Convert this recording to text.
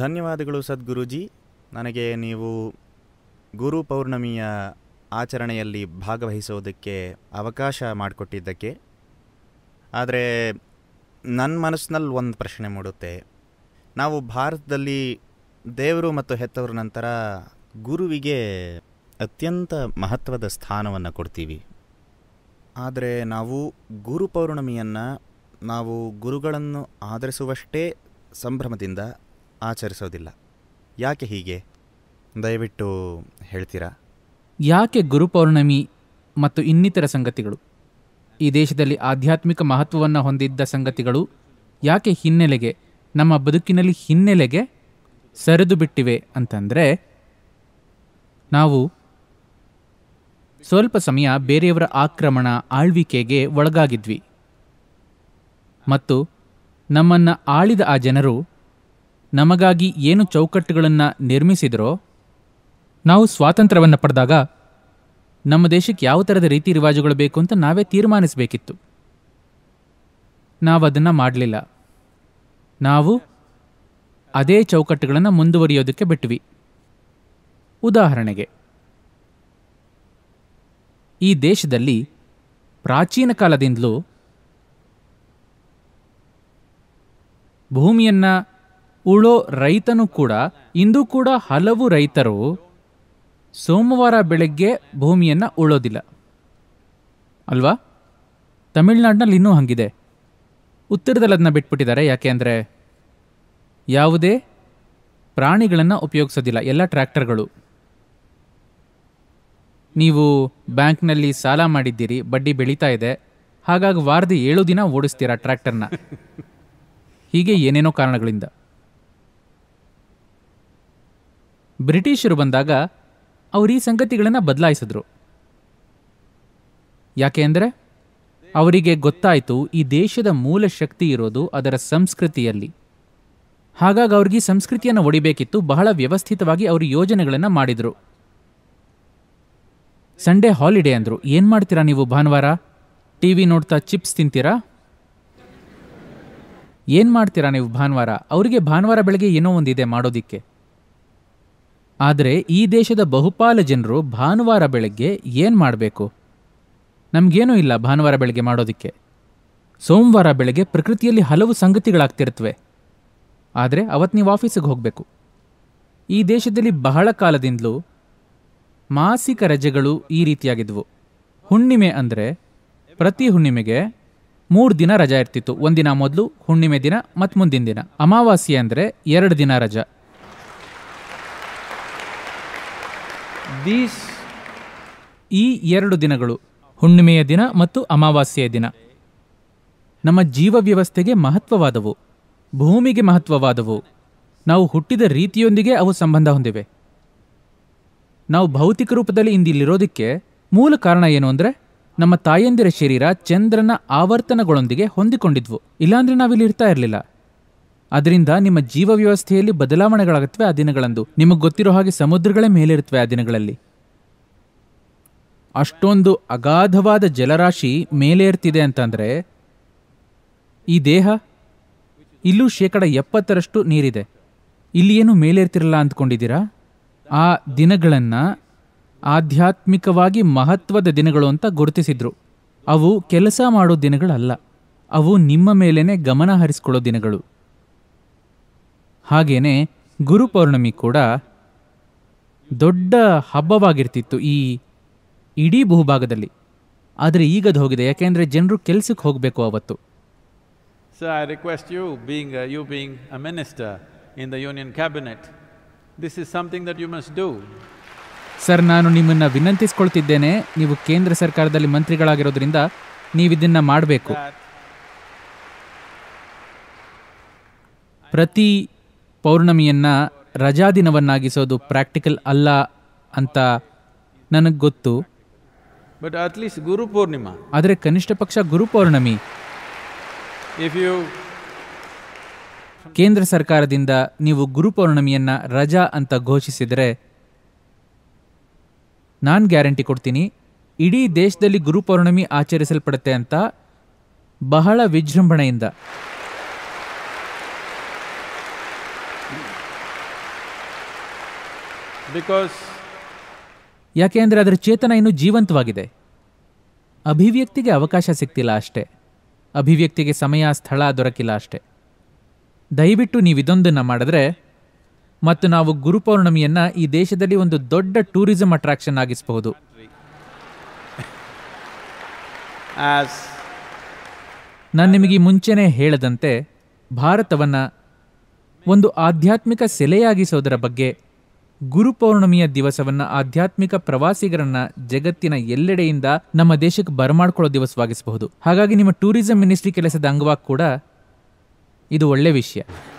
ಧನ್ಯವಾದಗಳು ಸದ್ಗುರುಜಿ ನನಗೆ ನೀವು ಗುರು ಪೌರ್ಣಮಿಯ ಆಚರಣೆಯಲ್ಲಿ ಭಾಗವಹಿಸೋದಕ್ಕೆ ಅವಕಾಶ ಮಾಡಿಕೊಟ್ಟಿದ್ದಕ್ಕೆ ಆದರೆ ನನ್ನ ಮನಸ್ಸಿನಲ್ಲಿ ಒಂದು ಪ್ರಶ್ನೆ ಮೂಡುತ್ತೆ ನಾವು ಭಾರತದಲ್ಲಿ ದೇವರು ಮತ್ತು ಹೆತ್ತವರ ನಂತರ ಗುರುವಿಗೆ ಅತ್ಯಂತ ಮಹತ್ವದ ಸ್ಥಾನವನ್ನು ಕೊಡ್ತೀವಿ ಆದರೆ ನಾವು ಗುರು ಪೌರ್ಣಮಿಯನ್ನು ನಾವು ಗುರುಗಳನ್ನು ಆಧರಿಸುವಷ್ಟೇ ಸಂಭ್ರಮದಿಂದ ಆಚರಿಸೋದಿಲ್ಲ ಯಾಕೆ ಹೀಗೆ ದಯವಿಟ್ಟು ಹೇಳ್ತೀರಾ ಯಾಕೆ ಗುರುಪೌರ್ಣಮಿ ಮತ್ತು ಇನ್ನಿತರ ಸಂಗತಿಗಳು ಈ ದೇಶದಲ್ಲಿ ಆಧ್ಯಾತ್ಮಿಕ ಮಹತ್ವವನ್ನು ಹೊಂದಿದ್ದ ಸಂಗತಿಗಳು ಯಾಕೆ ಹಿನ್ನೆಲೆಗೆ ನಮ್ಮ ಬದುಕಿನಲ್ಲಿ ಹಿನ್ನೆಲೆಗೆ ಸರಿದು ಬಿಟ್ಟಿವೆ ಅಂತಂದರೆ ನಾವು ಸ್ವಲ್ಪ ಸಮಯ ಬೇರೆಯವರ ಆಕ್ರಮಣ ಆಳ್ವಿಕೆಗೆ ಒಳಗಾಗಿದ್ವಿ ಮತ್ತು ನಮ್ಮನ್ನು ಆಳಿದ ಆ ಜನರು ನಮಗಾಗಿ ಏನು ಚೌಕಟ್ಟುಗಳನ್ನು ನಿರ್ಮಿಸಿದರೋ ನಾವು ಸ್ವಾತಂತ್ರ್ಯವನ್ನು ಪಡೆದಾಗ ನಮ್ಮ ದೇಶಕ್ಕೆ ಯಾವ ಥರದ ರೀತಿ ರಿವಾಜುಗಳು ಬೇಕು ಅಂತ ನಾವೇ ತೀರ್ಮಾನಿಸಬೇಕಿತ್ತು ನಾವು ಅದನ್ನು ಮಾಡಲಿಲ್ಲ ನಾವು ಅದೇ ಚೌಕಟ್ಟುಗಳನ್ನು ಮುಂದುವರಿಯೋದಕ್ಕೆ ಬಿಟ್ವಿ ಉದಾಹರಣೆಗೆ ಈ ದೇಶದಲ್ಲಿ ಪ್ರಾಚೀನ ಕಾಲದಿಂದಲೂ ಭೂಮಿಯನ್ನು ಉಳೋ ರೈತನು ಕೂಡ ಇಂದು ಕೂಡ ಹಲವು ರೈತರು ಸೋಮವಾರ ಬೆಳಗ್ಗೆ ಭೂಮಿಯನ್ನು ಉಳೋದಿಲ್ಲ ಅಲ್ವಾ ತಮಿಳ್ನಾಡಿನಲ್ಲಿ ಇನ್ನೂ ಹಂಗಿದೆ ಉತ್ತರದಲ್ಲಿ ಅದನ್ನ ಬಿಟ್ಬಿಟ್ಟಿದ್ದಾರೆ ಯಾಕೆ ಅಂದರೆ ಯಾವುದೇ ಪ್ರಾಣಿಗಳನ್ನು ಉಪಯೋಗಿಸೋದಿಲ್ಲ ಎಲ್ಲ ಟ್ರ್ಯಾಕ್ಟರ್ಗಳು ನೀವು ಬ್ಯಾಂಕ್ನಲ್ಲಿ ಸಾಲ ಮಾಡಿದ್ದೀರಿ ಬಡ್ಡಿ ಬೆಳೀತಾ ಇದೆ ಹಾಗಾಗಿ ವಾರದ ಏಳು ದಿನ ಓಡಿಸ್ತೀರಾ ಟ್ರ್ಯಾಕ್ಟರ್ನ ಹೀಗೆ ಏನೇನೋ ಕಾರಣಗಳಿಂದ ಬ್ರಿಟಿಷರು ಬಂದಾಗ ಅವರು ಈ ಸಂಗತಿಗಳನ್ನು ಬದಲಾಯಿಸಿದ್ರು ಯಾಕೆ ಅಂದರೆ ಅವರಿಗೆ ಗೊತ್ತಾಯಿತು ಈ ದೇಶದ ಮೂಲ ಶಕ್ತಿ ಇರೋದು ಅದರ ಸಂಸ್ಕೃತಿಯಲ್ಲಿ ಹಾಗಾಗಿ ಅವ್ರಿಗೆ ಸಂಸ್ಕೃತಿಯನ್ನು ಒಡಿಬೇಕಿತ್ತು ಬಹಳ ವ್ಯವಸ್ಥಿತವಾಗಿ ಅವರು ಯೋಜನೆಗಳನ್ನು ಮಾಡಿದರು ಸಂಡೇ ಹಾಲಿಡೇ ಅಂದರು ಏನು ಮಾಡ್ತೀರಾ ನೀವು ಭಾನುವಾರ ಟಿ ವಿ ನೋಡ್ತಾ ಚಿಪ್ಸ್ ತಿಂತೀರಾ ಏನು ಮಾಡ್ತೀರಾ ನೀವು ಭಾನುವಾರ ಅವರಿಗೆ ಭಾನುವಾರ ಬೆಳಗ್ಗೆ ಏನೋ ಒಂದಿದೆ ಮಾಡೋದಿಕ್ಕೆ ಆದರೆ ಈ ದೇಶದ ಬಹುಪಾಲು ಜನರು ಭಾನುವಾರ ಬೆಳಗ್ಗೆ ಏನು ಮಾಡಬೇಕು ನಮಗೇನೂ ಇಲ್ಲ ಭಾನುವಾರ ಬೆಳಗ್ಗೆ ಮಾಡೋದಕ್ಕೆ ಸೋಮವಾರ ಬೆಳಗ್ಗೆ ಪ್ರಕೃತಿಯಲ್ಲಿ ಹಲವು ಸಂಗತಿಗಳಾಗ್ತಿರ್ತವೆ ಆದರೆ ಅವತ್ತು ನೀವು ಆಫೀಸಿಗೆ ಹೋಗಬೇಕು ಈ ದೇಶದಲ್ಲಿ ಬಹಳ ಕಾಲದಿಂದಲೂ ಮಾಸಿಕ ರಜೆಗಳು ಈ ರೀತಿಯಾಗಿದ್ವು ಹುಣ್ಣಿಮೆ ಅಂದರೆ ಪ್ರತಿ ಹುಣ್ಣಿಮೆಗೆ ಮೂರು ದಿನ ರಜಾ ಇರ್ತಿತ್ತು ಒಂದಿನ ಮೊದಲು ಹುಣ್ಣಿಮೆ ದಿನ ಮತ್ತು ಮುಂದಿನ ದಿನ ಅಮಾವಾಸ್ಯೆ ಅಂದರೆ ಎರಡು ದಿನ ರಜಾ ದೀಸ್ ಈ ಎರಡು ದಿನಗಳು ಹುಣ್ಣಿಮೆಯ ದಿನ ಮತ್ತು ಅಮಾವಾಸ್ಯೆಯ ದಿನ ನಮ್ಮ ಜೀವ ವ್ಯವಸ್ಥೆಗೆ ಮಹತ್ವವಾದವು ಭೂಮಿಗೆ ಮಹತ್ವವಾದವು ನಾವು ಹುಟ್ಟಿದ ರೀತಿಯೊಂದಿಗೆ ಅವು ಸಂಬಂಧ ಹೊಂದಿವೆ ನಾವು ಭೌತಿಕ ರೂಪದಲ್ಲಿ ಇಂದಿಲ್ಲಿರೋದಕ್ಕೆ ಮೂಲ ಕಾರಣ ಏನು ಅಂದರೆ ನಮ್ಮ ತಾಯಂದಿರ ಶರೀರ ಚಂದ್ರನ ಆವರ್ತನಗಳೊಂದಿಗೆ ಹೊಂದಿಕೊಂಡಿದ್ವು ಇಲ್ಲಾಂದರೆ ನಾವಿಲ್ಲಿ ಇರ್ತಾ ಇರಲಿಲ್ಲ ಅದರಿಂದ ನಿಮ್ಮ ಜೀವ ವ್ಯವಸ್ಥೆಯಲ್ಲಿ ಬದಲಾವಣೆಗಳಾಗುತ್ತವೆ ಆ ದಿನಗಳಂದು ನಿಮಗೆ ಗೊತ್ತಿರೋ ಹಾಗೆ ಸಮುದ್ರಗಳೇ ಮೇಲಿರುತ್ತವೆ ಆ ದಿನಗಳಲ್ಲಿ ಅಷ್ಟೊಂದು ಅಗಾಧವಾದ ಜಲರಾಶಿ ಮೇಲೇರ್ತಿದೆ ಅಂತಂದರೆ ಈ ದೇಹ ಇಲ್ಲೂ ಶೇಕಡ ಎಪ್ಪತ್ತರಷ್ಟು ನೀರಿದೆ ಇಲ್ಲಿ ಏನು ಮೇಲೇರ್ತಿರಲ್ಲ ಅಂದ್ಕೊಂಡಿದ್ದೀರಾ ಆ ದಿನಗಳನ್ನು ಆಧ್ಯಾತ್ಮಿಕವಾಗಿ ಮಹತ್ವದ ದಿನಗಳು ಅಂತ ಗುರುತಿಸಿದ್ರು ಅವು ಕೆಲಸ ಮಾಡೋ ದಿನಗಳಲ್ಲ ಅವು ನಿಮ್ಮ ಮೇಲೇ ಗಮನ ಹರಿಸ್ಕೊಳ್ಳೋ ದಿನಗಳು ಹಾಗೆಯೇ ಗುರುಪೌರ್ಣಮಿ ಕೂಡ ದೊಡ್ಡ ಹಬ್ಬವಾಗಿರ್ತಿತ್ತು ಈ ಇಡೀ ಬಹುಭಾಗದಲ್ಲಿ ಆದರೆ ಈಗ ಹೋಗಿದೆ ಯಾಕೆಂದರೆ ಜನರು ಕೆಲಸಕ್ಕೆ ಹೋಗಬೇಕು ಅವತ್ತು sir I request you being you being a minister in the union cabinet this is something that you must do sir ನಾನು ನಿಮ್ಮನ್ನು ವಿನಂತಿಸ್ಕೊಳ್ತಿದ್ದೇನೆ ನೀವು ಕೇಂದ್ರ ಸರ್ಕಾರದಲ್ಲಿ ಮಂತ್ರಿಗಳಾಗಿರೋದ್ರಿಂದ ನೀವು ಇದನ್ನು ಮಾಡಬೇಕು ಪ್ರತಿ ಪೌರ್ಣಮಿಯನ್ನು ರಜಾದಿನವನ್ನಾಗಿಸೋದು ಪ್ರಾಕ್ಟಿಕಲ್ ಅಲ್ಲ ಅಂತ ನನಗೆ ಗೊತ್ತು ಬಟ್ ಅಟ್ಲೀಸ್ಟ್ ಗುರು ಆದರೆ ಕನಿಷ್ಠ ಪಕ್ಷ ಗುರು ಪೌರ್ಣಮಿ ಇಫ್ ಯು ಕೇಂದ್ರ ಸರ್ಕಾರದಿಂದ ನೀವು ಗುರು ಪೌರ್ಣಮಿಯನ್ನು ರಜಾ ಅಂತ ಘೋಷಿಸಿದರೆ ನಾನು ಗ್ಯಾರಂಟಿ ಕೊಡ್ತೀನಿ ಇಡೀ ದೇಶದಲ್ಲಿ ಗುರು ಪೌರ್ಣಮಿ ಆಚರಿಸಲ್ಪಡುತ್ತೆ ಅಂತ ಬಹಳ ವಿಜೃಂಭಣೆಯಿಂದ ಬಿಕಾಸ್ ಯಾಕೆ ಅಂದರೆ ಅದರ ಚೇತನ ಇನ್ನೂ ಜೀವಂತವಾಗಿದೆ ಅಭಿವ್ಯಕ್ತಿಗೆ ಅವಕಾಶ ಸಿಕ್ತಿಲ್ಲ ಅಷ್ಟೇ ಅಭಿವ್ಯಕ್ತಿಗೆ ಸಮಯ ಸ್ಥಳ ದೊರಕಿಲ್ಲ ಅಷ್ಟೇ ದಯವಿಟ್ಟು ನೀವು ಇದೊಂದನ್ನು ಮಾಡಿದ್ರೆ ಮತ್ತು ನಾವು ಗುರುಪೌರ್ಣಮಿಯನ್ನು ಈ ದೇಶದಲ್ಲಿ ಒಂದು ದೊಡ್ಡ ಟೂರಿಸಂ ಅಟ್ರಾಕ್ಷನ್ ಆಗಿಸಬಹುದು ನಾನು ನಿಮಗೆ ಮುಂಚೆನೇ ಹೇಳದಂತೆ ಭಾರತವನ್ನು ಒಂದು ಆಧ್ಯಾತ್ಮಿಕ ಸೆಲೆಯಾಗಿಸೋದರ ಬಗ್ಗೆ ಗುರುಪೌರ್ಣಮಿಯ ದಿವಸವನ್ನ ಆಧ್ಯಾತ್ಮಿಕ ಪ್ರವಾಸಿಗರನ್ನ ಜಗತ್ತಿನ ಎಲ್ಲೆಡೆಯಿಂದ ನಮ್ಮ ದೇಶಕ್ಕೆ ಬರಮಾಡ್ಕೊಳ್ಳೋ ದಿವಸವಾಗಿಸಬಹುದು ಹಾಗಾಗಿ ನಿಮ್ಮ ಟೂರಿಸಂ ಮಿನಿಸ್ಟ್ರಿ ಕೆಲಸದ ಅಂಗವಾಗಿ ಕೂಡ ಇದು ಒಳ್ಳೆ ವಿಷಯ